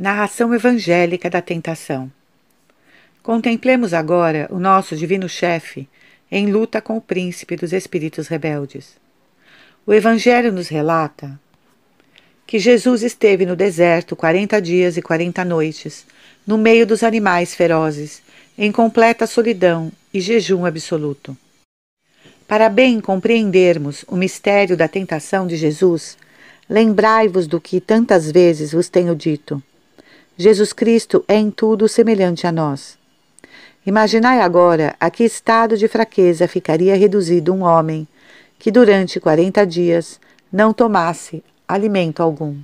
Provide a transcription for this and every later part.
Narração evangélica da tentação. Contemplemos agora o nosso divino chefe em luta com o príncipe dos espíritos rebeldes. O evangelho nos relata que Jesus esteve no deserto quarenta dias e quarenta noites, no meio dos animais ferozes, em completa solidão e jejum absoluto. Para bem compreendermos o mistério da tentação de Jesus, lembrai-vos do que tantas vezes vos tenho dito Jesus Cristo é em tudo semelhante a nós. Imaginai agora a que estado de fraqueza ficaria reduzido um homem que durante quarenta dias não tomasse alimento algum.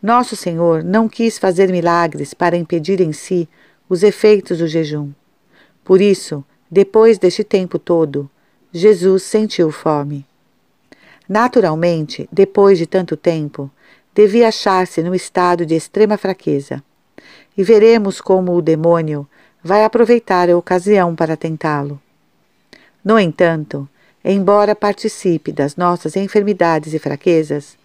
Nosso Senhor não quis fazer milagres para impedir em si os efeitos do jejum. Por isso, depois deste tempo todo, Jesus sentiu fome. Naturalmente, depois de tanto tempo, devia achar-se num estado de extrema fraqueza. E veremos como o demônio vai aproveitar a ocasião para tentá-lo. No entanto, embora participe das nossas enfermidades e fraquezas,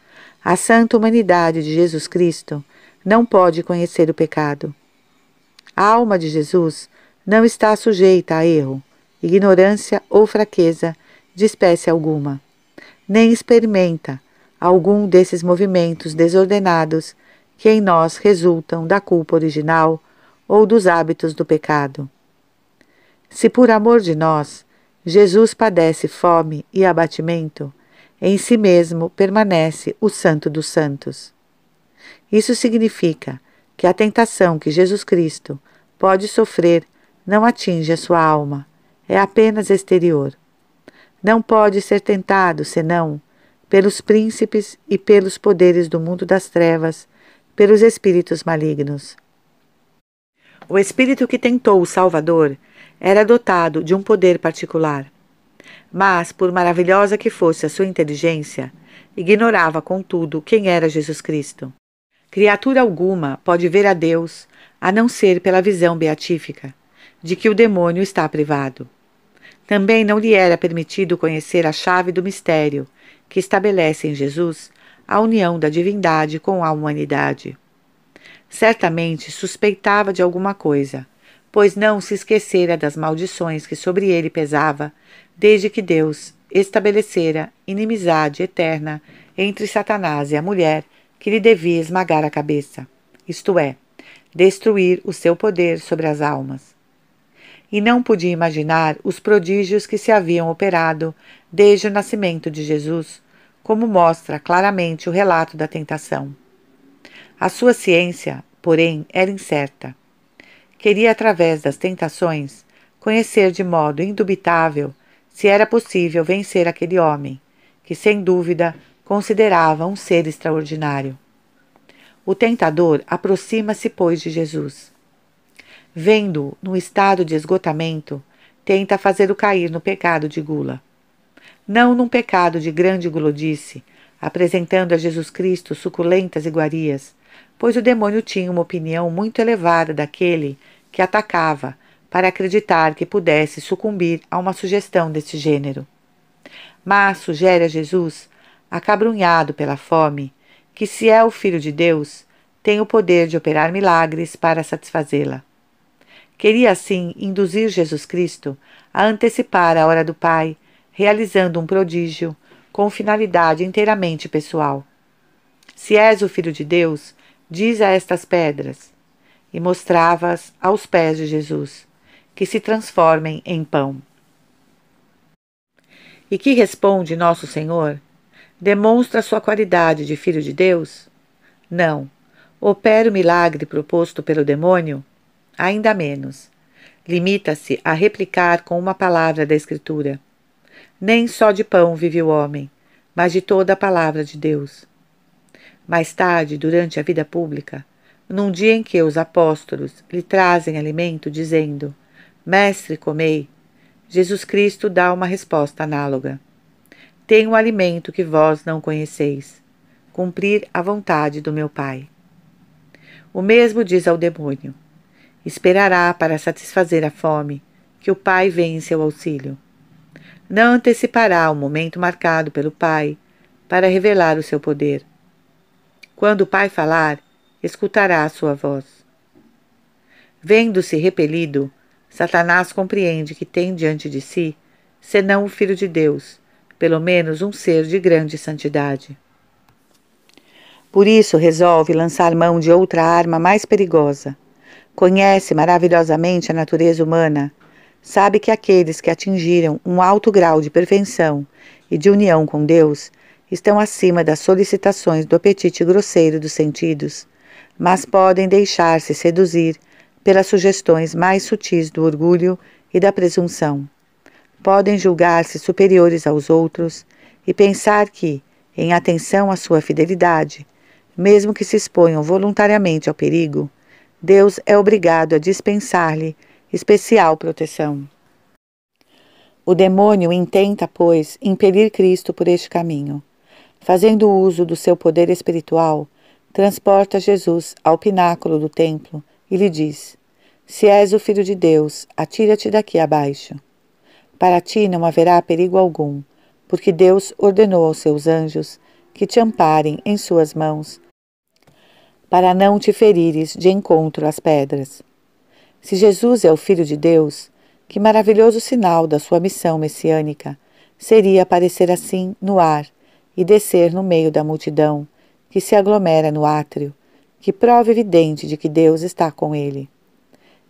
a santa humanidade de Jesus Cristo não pode conhecer o pecado. A alma de Jesus não está sujeita a erro, ignorância ou fraqueza de espécie alguma, nem experimenta algum desses movimentos desordenados que em nós resultam da culpa original ou dos hábitos do pecado. Se por amor de nós, Jesus padece fome e abatimento, em si mesmo permanece o Santo dos Santos. Isso significa que a tentação que Jesus Cristo pode sofrer não atinge a sua alma, é apenas exterior. Não pode ser tentado senão pelos príncipes e pelos poderes do mundo das trevas, pelos espíritos malignos. O espírito que tentou o Salvador era dotado de um poder particular. Mas, por maravilhosa que fosse a sua inteligência, ignorava, contudo, quem era Jesus Cristo. Criatura alguma pode ver a Deus, a não ser pela visão beatífica, de que o demônio está privado. Também não lhe era permitido conhecer a chave do mistério, que estabelece em Jesus a união da divindade com a humanidade. Certamente suspeitava de alguma coisa, pois não se esquecera das maldições que sobre ele pesava, desde que Deus estabelecera inimizade eterna entre Satanás e a mulher que lhe devia esmagar a cabeça, isto é, destruir o seu poder sobre as almas e não podia imaginar os prodígios que se haviam operado desde o nascimento de Jesus, como mostra claramente o relato da tentação. A sua ciência, porém, era incerta. Queria, através das tentações, conhecer de modo indubitável se era possível vencer aquele homem, que sem dúvida considerava um ser extraordinário. O tentador aproxima-se, pois, de Jesus vendo-o num estado de esgotamento, tenta fazê-lo cair no pecado de gula. Não num pecado de grande gulodice, apresentando a Jesus Cristo suculentas iguarias, pois o demônio tinha uma opinião muito elevada daquele que atacava, para acreditar que pudesse sucumbir a uma sugestão desse gênero. Mas sugere a Jesus, acabrunhado pela fome, que se é o Filho de Deus, tem o poder de operar milagres para satisfazê-la. Queria, assim, induzir Jesus Cristo a antecipar a hora do Pai, realizando um prodígio, com finalidade inteiramente pessoal. Se és o Filho de Deus, diz a estas pedras, e mostrava-as aos pés de Jesus, que se transformem em pão. E que responde Nosso Senhor? Demonstra sua qualidade de Filho de Deus? Não. Opera o milagre proposto pelo demônio ainda menos. Limita-se a replicar com uma palavra da Escritura. Nem só de pão vive o homem, mas de toda a palavra de Deus. Mais tarde, durante a vida pública, num dia em que os apóstolos lhe trazem alimento, dizendo: Mestre, comei, Jesus Cristo dá uma resposta análoga: Tenho alimento que vós não conheceis, cumprir a vontade do meu Pai. O mesmo diz ao demônio: Esperará para satisfazer a fome, que o pai vem em seu auxílio. Não antecipará o momento marcado pelo pai para revelar o seu poder. Quando o pai falar, escutará a sua voz. Vendo-se repelido, Satanás compreende que tem diante de si, senão o Filho de Deus, pelo menos um ser de grande santidade. Por isso resolve lançar mão de outra arma mais perigosa Conhece maravilhosamente a natureza humana. Sabe que aqueles que atingiram um alto grau de perfeição e de união com Deus estão acima das solicitações do apetite grosseiro dos sentidos, mas podem deixar-se seduzir pelas sugestões mais sutis do orgulho e da presunção. Podem julgar-se superiores aos outros e pensar que, em atenção à sua fidelidade, mesmo que se exponham voluntariamente ao perigo, Deus é obrigado a dispensar-lhe especial proteção. O demônio intenta, pois, impelir Cristo por este caminho. Fazendo uso do seu poder espiritual, transporta Jesus ao pináculo do templo e lhe diz: Se és o filho de Deus, atira-te daqui abaixo. Para ti não haverá perigo algum, porque Deus ordenou aos seus anjos que te amparem em suas mãos para não te ferires de encontro às pedras. Se Jesus é o Filho de Deus, que maravilhoso sinal da sua missão messiânica seria aparecer assim no ar e descer no meio da multidão que se aglomera no átrio, que prova evidente de que Deus está com ele.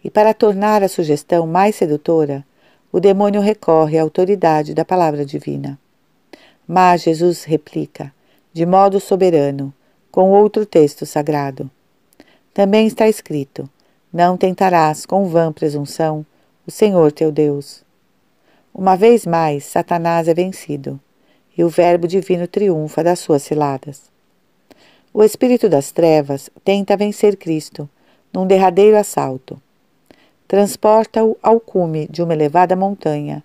E para tornar a sugestão mais sedutora, o demônio recorre à autoridade da palavra divina. Mas Jesus replica, de modo soberano: com outro texto sagrado. Também está escrito: Não tentarás com vã presunção o Senhor teu Deus. Uma vez mais, Satanás é vencido, e o Verbo divino triunfa das suas ciladas. O espírito das trevas tenta vencer Cristo num derradeiro assalto. Transporta-o ao cume de uma elevada montanha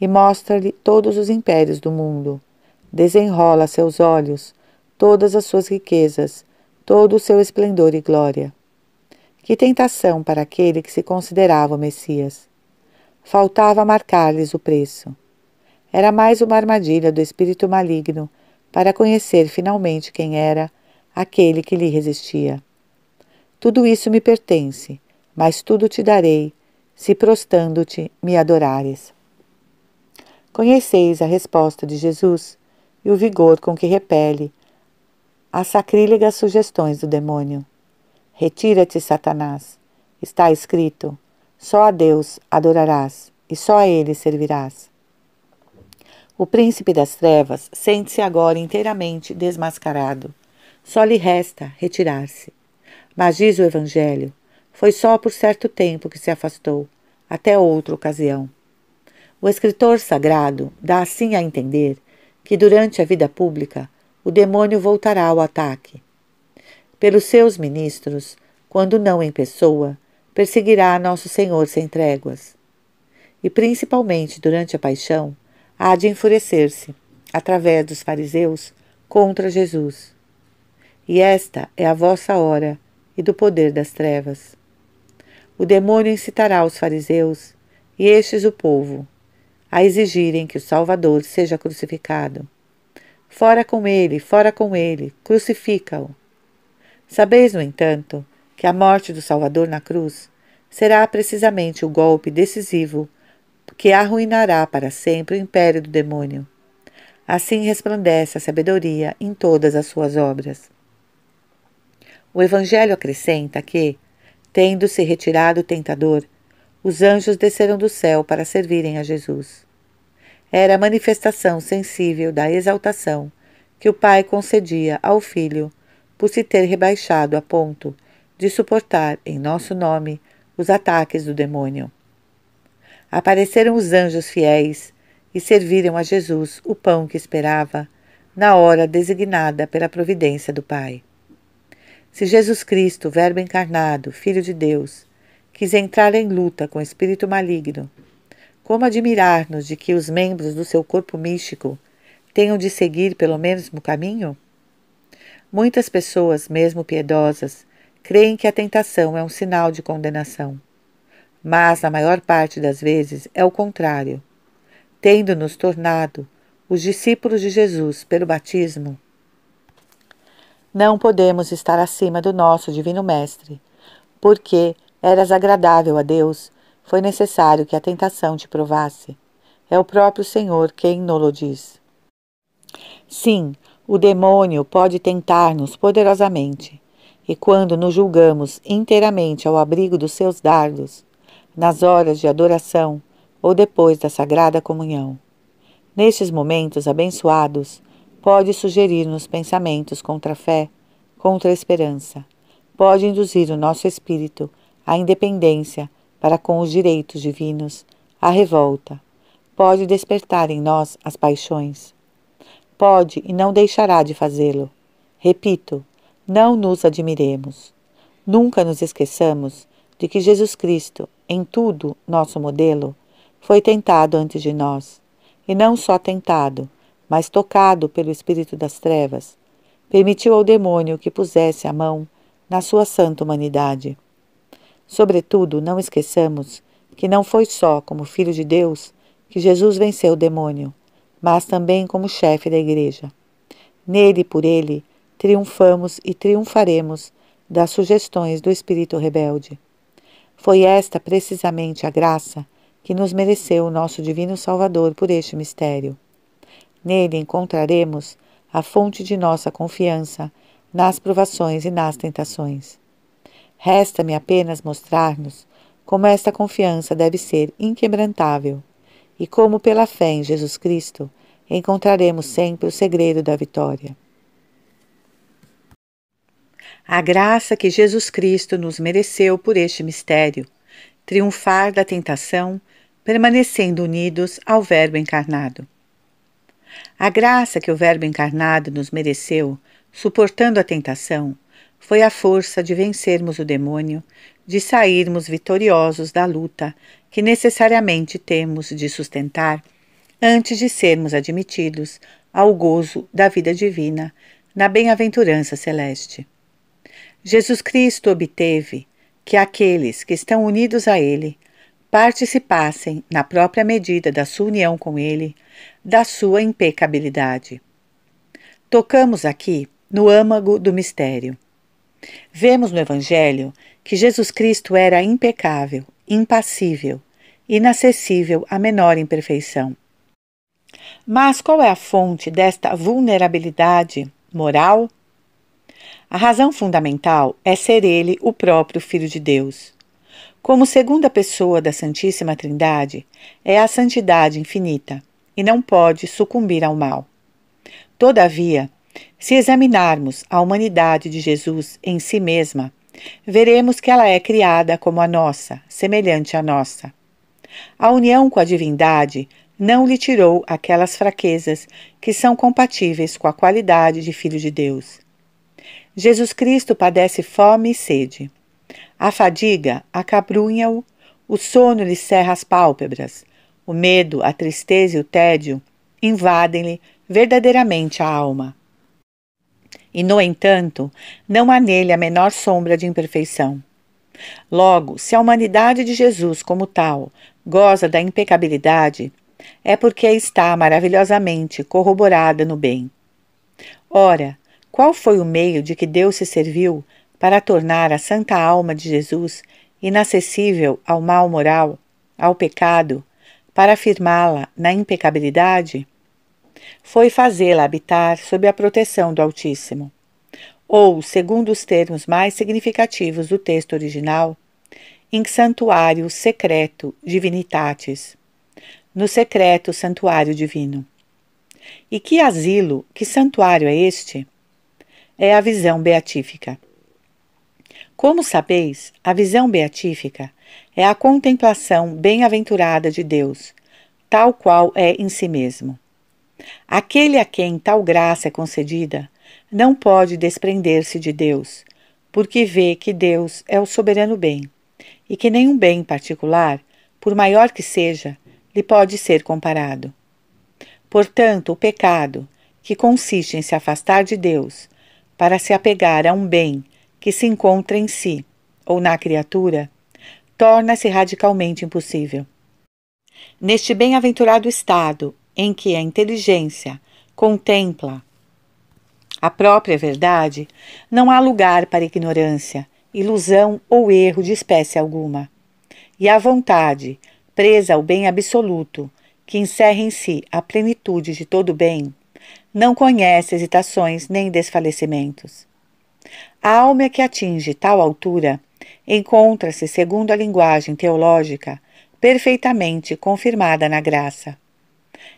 e mostra-lhe todos os impérios do mundo. Desenrola seus olhos todas as suas riquezas, todo o seu esplendor e glória. Que tentação para aquele que se considerava o Messias! Faltava marcar-lhes o preço. Era mais uma armadilha do espírito maligno para conhecer finalmente quem era aquele que lhe resistia. Tudo isso me pertence, mas tudo te darei, se prostando-te me adorares. Conheceis a resposta de Jesus e o vigor com que repele as sacrílegas sugestões do demônio. Retira-te, Satanás. Está escrito: só a Deus adorarás e só a Ele servirás. O príncipe das trevas sente-se agora inteiramente desmascarado. Só lhe resta retirar-se. Mas diz o Evangelho: foi só por certo tempo que se afastou, até outra ocasião. O escritor sagrado dá assim a entender que durante a vida pública o demônio voltará ao ataque. Pelos seus ministros, quando não em pessoa, perseguirá nosso Senhor sem tréguas. E principalmente durante a paixão, há de enfurecer-se, através dos fariseus, contra Jesus. E esta é a vossa hora e do poder das trevas. O demônio incitará os fariseus e estes o povo a exigirem que o Salvador seja crucificado. Fora com ele, fora com ele, crucifica-o. Sabeis, no entanto, que a morte do Salvador na cruz será precisamente o golpe decisivo que arruinará para sempre o império do demônio. Assim resplandece a sabedoria em todas as suas obras. O Evangelho acrescenta que, tendo se retirado o tentador, os anjos desceram do céu para servirem a Jesus era a manifestação sensível da exaltação que o pai concedia ao filho por se ter rebaixado a ponto de suportar em nosso nome os ataques do demônio. Apareceram os anjos fiéis e serviram a Jesus o pão que esperava na hora designada pela providência do Pai. Se Jesus Cristo, Verbo encarnado, Filho de Deus, quis entrar em luta com o espírito maligno como admirar-nos de que os membros do seu corpo místico tenham de seguir pelo mesmo caminho? Muitas pessoas, mesmo piedosas, creem que a tentação é um sinal de condenação. Mas, na maior parte das vezes, é o contrário. Tendo-nos tornado os discípulos de Jesus pelo batismo, não podemos estar acima do nosso Divino Mestre, porque eras agradável a Deus foi necessário que a tentação te provasse. É o próprio Senhor quem nolo diz. Sim, o demônio pode tentar-nos poderosamente, e quando nos julgamos inteiramente ao abrigo dos seus dardos, nas horas de adoração ou depois da sagrada comunhão. Nestes momentos abençoados, pode sugerir-nos pensamentos contra a fé, contra a esperança, pode induzir o nosso espírito à independência para com os direitos divinos, a revolta. Pode despertar em nós as paixões. Pode e não deixará de fazê-lo. Repito, não nos admiremos. Nunca nos esqueçamos de que Jesus Cristo, em tudo nosso modelo, foi tentado antes de nós, e não só tentado, mas tocado pelo espírito das trevas, permitiu ao demônio que pusesse a mão na sua santa humanidade. Sobretudo, não esqueçamos que não foi só como Filho de Deus que Jesus venceu o demônio, mas também como chefe da Igreja. Nele e por ele, triunfamos e triunfaremos das sugestões do espírito rebelde. Foi esta precisamente a graça que nos mereceu o nosso Divino Salvador por este mistério. Nele encontraremos a fonte de nossa confiança nas provações e nas tentações. Resta-me apenas mostrar-nos como esta confiança deve ser inquebrantável e como, pela fé em Jesus Cristo, encontraremos sempre o segredo da vitória. A graça que Jesus Cristo nos mereceu por este mistério, triunfar da tentação, permanecendo unidos ao Verbo encarnado. A graça que o Verbo encarnado nos mereceu, suportando a tentação, foi a força de vencermos o demônio, de sairmos vitoriosos da luta que necessariamente temos de sustentar antes de sermos admitidos ao gozo da vida divina na bem-aventurança celeste. Jesus Cristo obteve que aqueles que estão unidos a Ele participassem, na própria medida da sua união com Ele, da sua impecabilidade. Tocamos aqui no âmago do mistério, Vemos no Evangelho que Jesus Cristo era impecável, impassível, inacessível à menor imperfeição. Mas qual é a fonte desta vulnerabilidade moral? A razão fundamental é ser ele o próprio Filho de Deus. Como segunda pessoa da Santíssima Trindade, é a santidade infinita e não pode sucumbir ao mal. Todavia, se examinarmos a humanidade de Jesus em si mesma, veremos que ela é criada como a nossa, semelhante à nossa. A união com a divindade não lhe tirou aquelas fraquezas que são compatíveis com a qualidade de Filho de Deus. Jesus Cristo padece fome e sede. A fadiga acabrunha-o, o sono lhe cerra as pálpebras, o medo, a tristeza e o tédio invadem-lhe verdadeiramente a alma e, no entanto, não há nele a menor sombra de imperfeição. Logo, se a humanidade de Jesus, como tal, goza da impecabilidade, é porque está maravilhosamente corroborada no bem. Ora, qual foi o meio de que Deus se serviu para tornar a santa alma de Jesus inacessível ao mal moral, ao pecado, para afirmá-la na impecabilidade? foi fazê-la habitar sob a proteção do Altíssimo. Ou, segundo os termos mais significativos do texto original, em santuário secreto divinitatis, no secreto santuário divino. E que asilo, que santuário é este? É a visão beatífica. Como sabeis, a visão beatífica é a contemplação bem-aventurada de Deus, tal qual é em si mesmo. Aquele a quem tal graça é concedida não pode desprender-se de Deus, porque vê que Deus é o soberano bem e que nenhum bem particular, por maior que seja, lhe pode ser comparado. Portanto, o pecado, que consiste em se afastar de Deus, para se apegar a um bem que se encontra em si ou na criatura, torna-se radicalmente impossível. Neste bem-aventurado estado em que a inteligência contempla a própria verdade, não há lugar para ignorância, ilusão ou erro de espécie alguma. E a vontade, presa ao bem absoluto, que encerra em si a plenitude de todo bem, não conhece hesitações nem desfalecimentos. A alma que atinge tal altura encontra-se, segundo a linguagem teológica, perfeitamente confirmada na graça.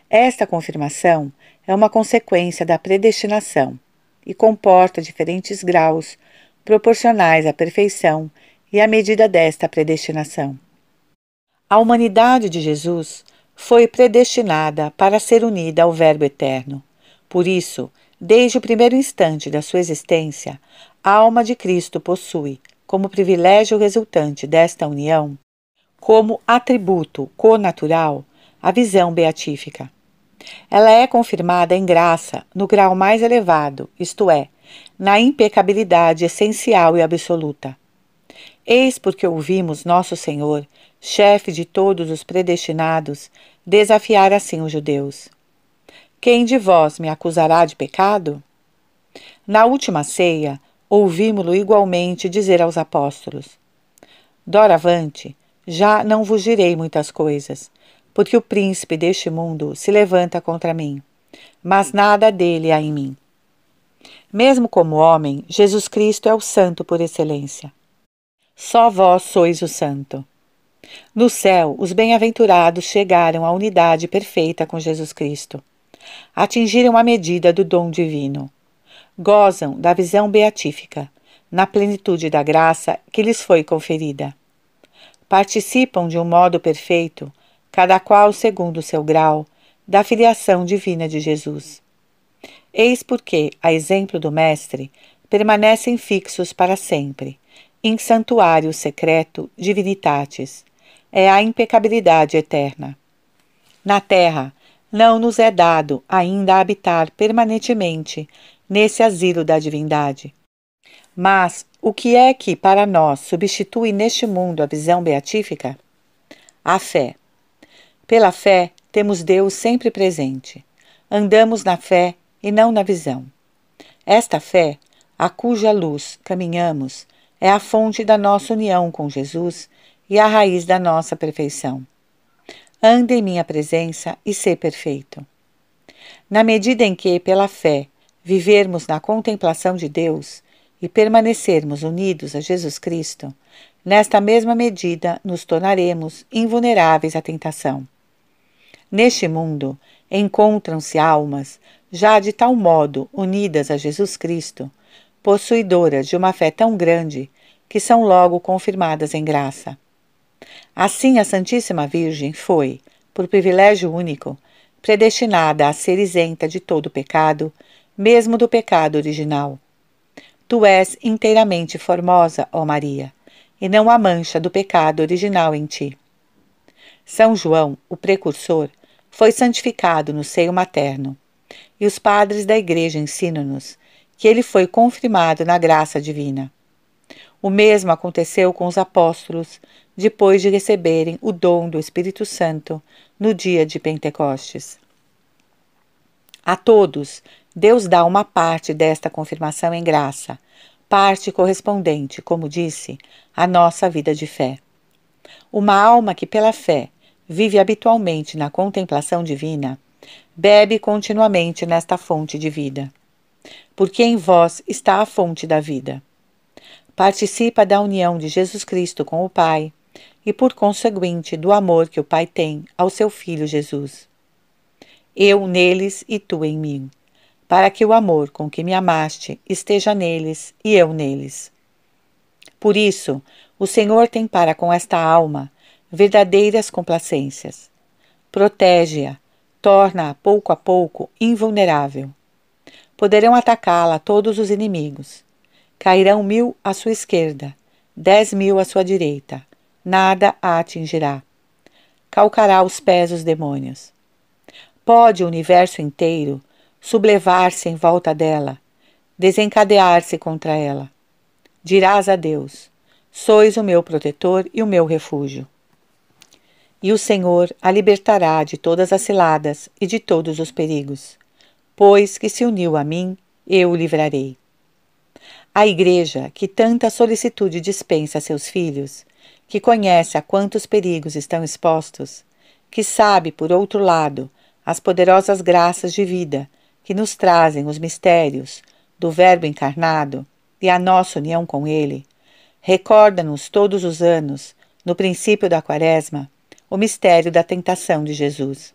Esta confirmação é uma consequência da predestinação e comporta diferentes graus proporcionais à perfeição e à medida desta predestinação. A humanidade de Jesus foi predestinada para ser unida ao Verbo eterno. Por isso, desde o primeiro instante da sua existência, a alma de Cristo possui, como privilégio resultante desta união, como atributo conatural, a visão beatífica. Ela é confirmada em graça no grau mais elevado, isto é, na impecabilidade essencial e absoluta. Eis porque ouvimos nosso Senhor, chefe de todos os predestinados, desafiar assim os judeus: Quem de vós me acusará de pecado? Na última ceia, ouvimos-lo igualmente dizer aos apóstolos: Doravante, já não vos direi muitas coisas, porque o príncipe deste mundo se levanta contra mim, mas nada dele há em mim. Mesmo como homem, Jesus Cristo é o santo por excelência. Só vós sois o santo. No céu, os bem-aventurados chegaram à unidade perfeita com Jesus Cristo. Atingiram a medida do dom divino. Gozam da visão beatífica, na plenitude da graça que lhes foi conferida. Participam de um modo perfeito cada qual segundo o seu grau, da filiação divina de Jesus. Eis porque, a exemplo do Mestre, permanecem fixos para sempre, em santuário secreto divinitatis, é a impecabilidade eterna. Na terra, não nos é dado ainda habitar permanentemente nesse asilo da divindade. Mas o que é que para nós substitui neste mundo a visão beatífica? A fé. Pela fé, temos Deus sempre presente. Andamos na fé e não na visão. Esta fé, a cuja luz caminhamos, é a fonte da nossa união com Jesus e a raiz da nossa perfeição. ande em minha presença e sê perfeito. Na medida em que, pela fé, vivermos na contemplação de Deus e permanecermos unidos a Jesus Cristo, nesta mesma medida nos tornaremos invulneráveis à tentação. Neste mundo encontram-se almas já de tal modo unidas a Jesus Cristo, possuidoras de uma fé tão grande que são logo confirmadas em graça. Assim, a Santíssima Virgem foi, por privilégio único, predestinada a ser isenta de todo pecado, mesmo do pecado original. Tu és inteiramente formosa, ó Maria, e não há mancha do pecado original em ti. São João, o precursor, foi santificado no seio materno. E os padres da Igreja ensinam-nos que ele foi confirmado na graça divina. O mesmo aconteceu com os apóstolos, depois de receberem o dom do Espírito Santo no dia de Pentecostes. A todos, Deus dá uma parte desta confirmação em graça, parte correspondente, como disse, à nossa vida de fé. Uma alma que, pela fé, vive habitualmente na contemplação divina, bebe continuamente nesta fonte de vida. Porque em vós está a fonte da vida. Participa da união de Jesus Cristo com o Pai e, por conseguinte, do amor que o Pai tem ao seu Filho Jesus. Eu neles e tu em mim, para que o amor com que me amaste esteja neles e eu neles. Por isso, o Senhor tem para com esta alma verdadeiras complacências. Protege-a, torna-a pouco a pouco invulnerável. Poderão atacá-la todos os inimigos. Cairão mil à sua esquerda, dez mil à sua direita. Nada a atingirá. Calcará os pés os demônios. Pode o universo inteiro sublevar-se em volta dela, desencadear-se contra ela. Dirás a Deus: Sois o meu protetor e o meu refúgio e o Senhor a libertará de todas as ciladas e de todos os perigos. Pois que se uniu a mim, eu o livrarei. A igreja, que tanta solicitude dispensa a seus filhos, que conhece a quantos perigos estão expostos, que sabe, por outro lado, as poderosas graças de vida que nos trazem os mistérios do Verbo encarnado e a nossa união com Ele, recorda-nos todos os anos, no princípio da Quaresma, o mistério da tentação de Jesus.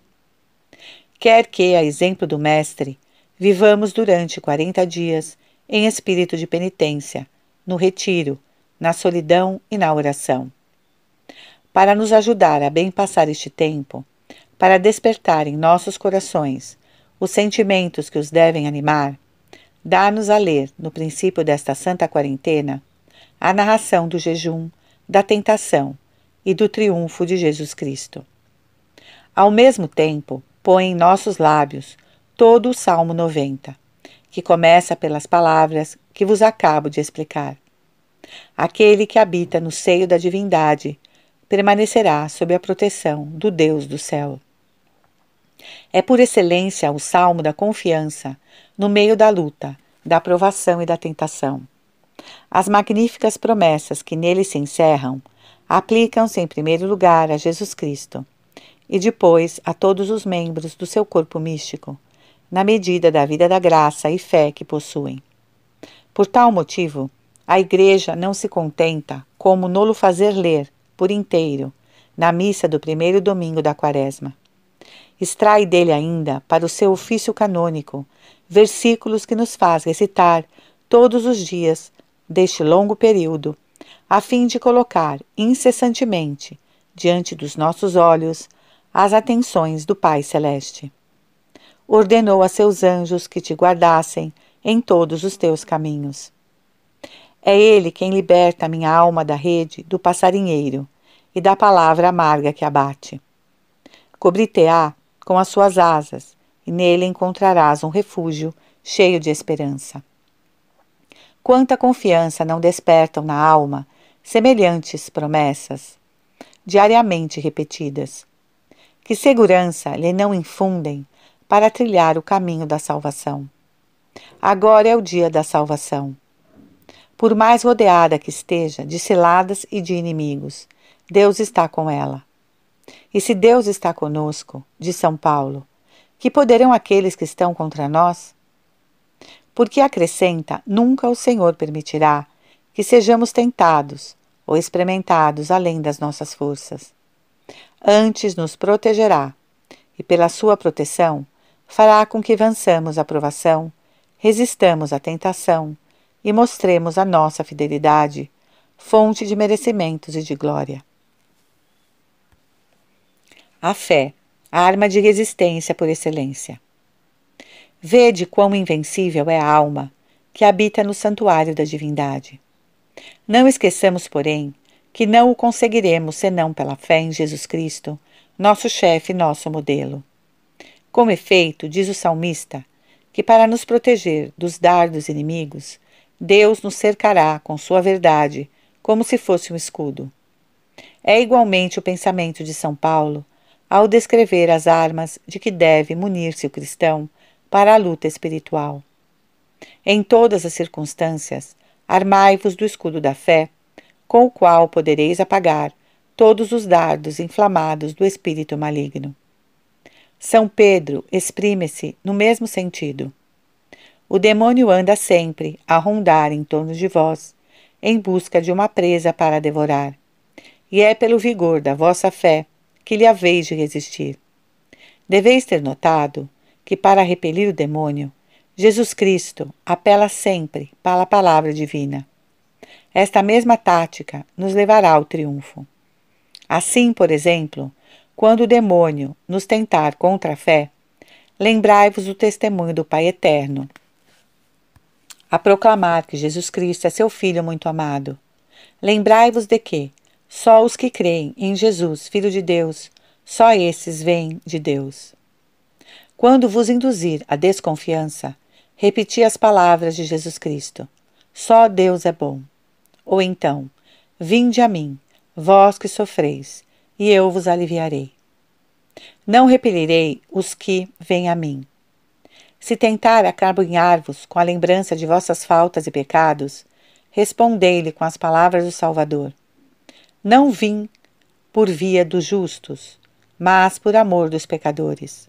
Quer que, a exemplo do Mestre, vivamos durante 40 dias em espírito de penitência, no retiro, na solidão e na oração. Para nos ajudar a bem passar este tempo, para despertar em nossos corações os sentimentos que os devem animar, dá-nos a ler, no princípio desta santa quarentena, a narração do jejum, da tentação e do triunfo de Jesus Cristo. Ao mesmo tempo, põe em nossos lábios todo o Salmo 90, que começa pelas palavras que vos acabo de explicar. Aquele que habita no seio da divindade permanecerá sob a proteção do Deus do céu. É por excelência o salmo da confiança no meio da luta, da provação e da tentação. As magníficas promessas que nele se encerram aplicam-se em primeiro lugar a Jesus Cristo e depois a todos os membros do seu corpo místico, na medida da vida da graça e fé que possuem. Por tal motivo, a Igreja não se contenta como nolo fazer ler, por inteiro, na missa do primeiro domingo da Quaresma. Extrai dele ainda, para o seu ofício canônico, versículos que nos faz recitar todos os dias deste longo período a fim de colocar incessantemente diante dos nossos olhos as atenções do Pai Celeste. Ordenou a seus anjos que te guardassem em todos os teus caminhos. É Ele quem liberta a minha alma da rede do passarinheiro e da palavra amarga que abate. Cobrite-a á com as suas asas, e nele encontrarás um refúgio cheio de esperança. Quanta confiança não despertam na alma semelhantes promessas, diariamente repetidas. Que segurança lhe não infundem para trilhar o caminho da salvação. Agora é o dia da salvação. Por mais rodeada que esteja de ciladas e de inimigos, Deus está com ela. E se Deus está conosco, de São Paulo, que poderão aqueles que estão contra nós? Porque acrescenta: nunca o Senhor permitirá que sejamos tentados ou experimentados além das nossas forças. Antes nos protegerá, e pela sua proteção fará com que vençamos a provação, resistamos à tentação e mostremos a nossa fidelidade, fonte de merecimentos e de glória. A fé, a arma de resistência por excelência. Vede quão invencível é a alma que habita no santuário da divindade. Não esqueçamos, porém, que não o conseguiremos senão pela fé em Jesus Cristo, nosso chefe e nosso modelo. Com efeito, diz o salmista, que para nos proteger dos dardos inimigos, Deus nos cercará com sua verdade, como se fosse um escudo. É igualmente o pensamento de São Paulo ao descrever as armas de que deve munir-se o cristão para a luta espiritual. Em todas as circunstâncias, Armai-vos do escudo da fé, com o qual podereis apagar todos os dardos inflamados do espírito maligno. São Pedro exprime-se no mesmo sentido. O demônio anda sempre a rondar em torno de vós, em busca de uma presa para devorar. E é pelo vigor da vossa fé que lhe haveis de resistir. Deveis ter notado que, para repelir o demônio, Jesus Cristo apela sempre para a palavra divina. Esta mesma tática nos levará ao triunfo. Assim, por exemplo, quando o demônio nos tentar contra a fé, lembrai-vos do testemunho do Pai Eterno, a proclamar que Jesus Cristo é seu Filho muito amado. Lembrai-vos de que só os que creem em Jesus, Filho de Deus, só esses vêm de Deus. Quando vos induzir à desconfiança, Repeti as palavras de Jesus Cristo: Só Deus é bom. Ou então, Vinde a mim, vós que sofreis, e eu vos aliviarei. Não repelirei os que vêm a mim. Se tentar acabunhar vos com a lembrança de vossas faltas e pecados, respondei-lhe com as palavras do Salvador: Não vim por via dos justos, mas por amor dos pecadores.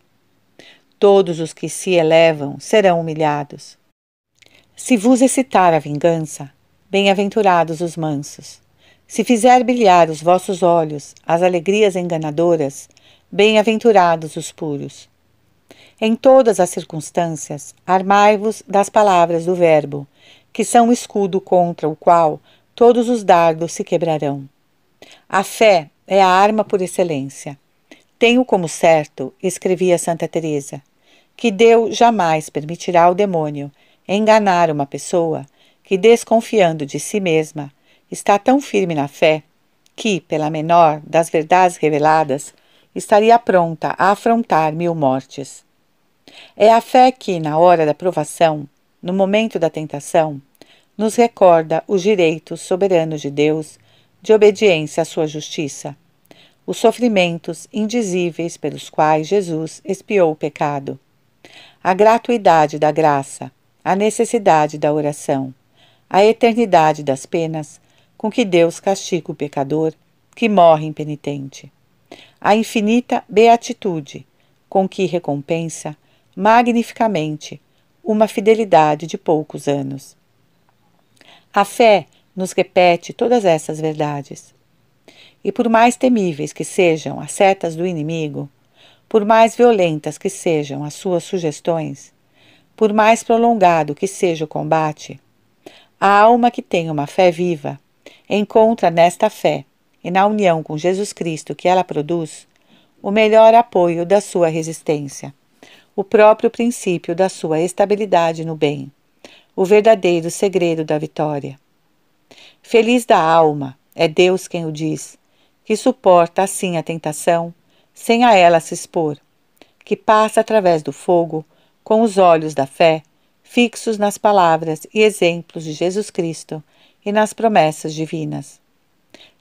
Todos os que se elevam serão humilhados. Se vos excitar a vingança, bem-aventurados os mansos. Se fizer brilhar os vossos olhos as alegrias enganadoras, bem-aventurados os puros. Em todas as circunstâncias, armai-vos das palavras do Verbo, que são o escudo contra o qual todos os dardos se quebrarão. A fé é a arma por excelência. Tenho como certo, escrevia Santa Teresa, que Deus jamais permitirá ao demônio enganar uma pessoa que, desconfiando de si mesma, está tão firme na fé que, pela menor das verdades reveladas, estaria pronta a afrontar mil mortes. É a fé que, na hora da provação, no momento da tentação, nos recorda os direitos soberanos de Deus de obediência à sua justiça, os sofrimentos indizíveis pelos quais Jesus expiou o pecado a gratuidade da graça, a necessidade da oração, a eternidade das penas com que Deus castiga o pecador que morre impenitente, a infinita beatitude com que recompensa magnificamente uma fidelidade de poucos anos. A fé nos repete todas essas verdades. E por mais temíveis que sejam as setas do inimigo, por mais violentas que sejam as suas sugestões, por mais prolongado que seja o combate, a alma que tem uma fé viva encontra nesta fé e na união com Jesus Cristo que ela produz o melhor apoio da sua resistência, o próprio princípio da sua estabilidade no bem, o verdadeiro segredo da vitória. Feliz da alma, é Deus quem o diz, que suporta assim a tentação sem a ela se expor, que passa através do fogo, com os olhos da fé, fixos nas palavras e exemplos de Jesus Cristo e nas promessas divinas.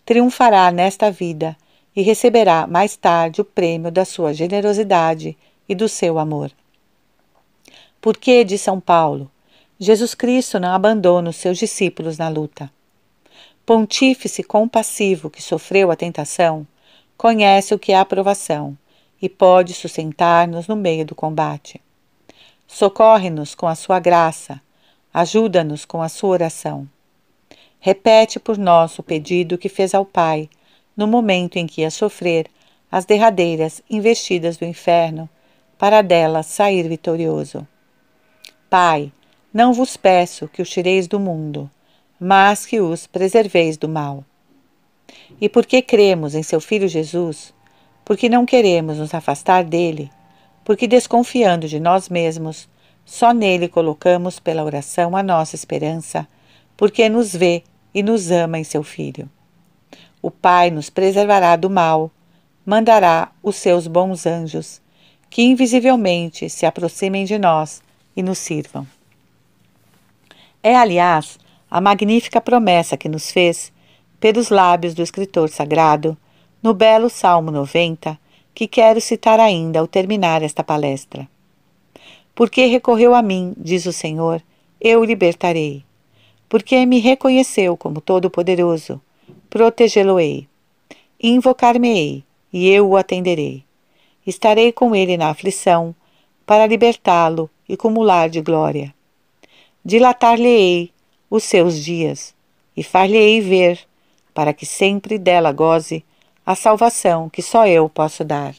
Triunfará nesta vida e receberá mais tarde o prêmio da sua generosidade e do seu amor. Porque, de São Paulo, Jesus Cristo não abandona os seus discípulos na luta. Pontífice compassivo que sofreu a tentação, conhece o que é aprovação e pode sustentar-nos no meio do combate. Socorre-nos com a sua graça, ajuda-nos com a sua oração. Repete por nós o pedido que fez ao Pai no momento em que ia sofrer as derradeiras investidas do inferno, para dela sair vitorioso. Pai, não vos peço que os tireis do mundo, mas que os preserveis do mal. E porque cremos em seu Filho Jesus, porque não queremos nos afastar dele, porque desconfiando de nós mesmos, só nele colocamos pela oração a nossa esperança, porque nos vê e nos ama em seu Filho. O Pai nos preservará do mal, mandará os seus bons anjos, que invisivelmente se aproximem de nós e nos sirvam. É, aliás, a magnífica promessa que nos fez pelos lábios do escritor sagrado, no belo Salmo 90, que quero citar ainda ao terminar esta palestra. Porque recorreu a mim, diz o Senhor, eu o libertarei. Porque me reconheceu como Todo-Poderoso, protegê-lo-ei. Invocar-me-ei, e eu o atenderei. Estarei com ele na aflição, para libertá-lo e cumular de glória. Dilatar-lhe-ei os seus dias, e far-lhe-ei ver para que sempre dela goze a salvação que só eu posso dar.